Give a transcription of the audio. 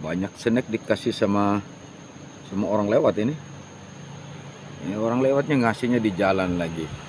banyak snack dikasih sama semua orang lewat ini ini orang lewatnya ngasihnya di jalan lagi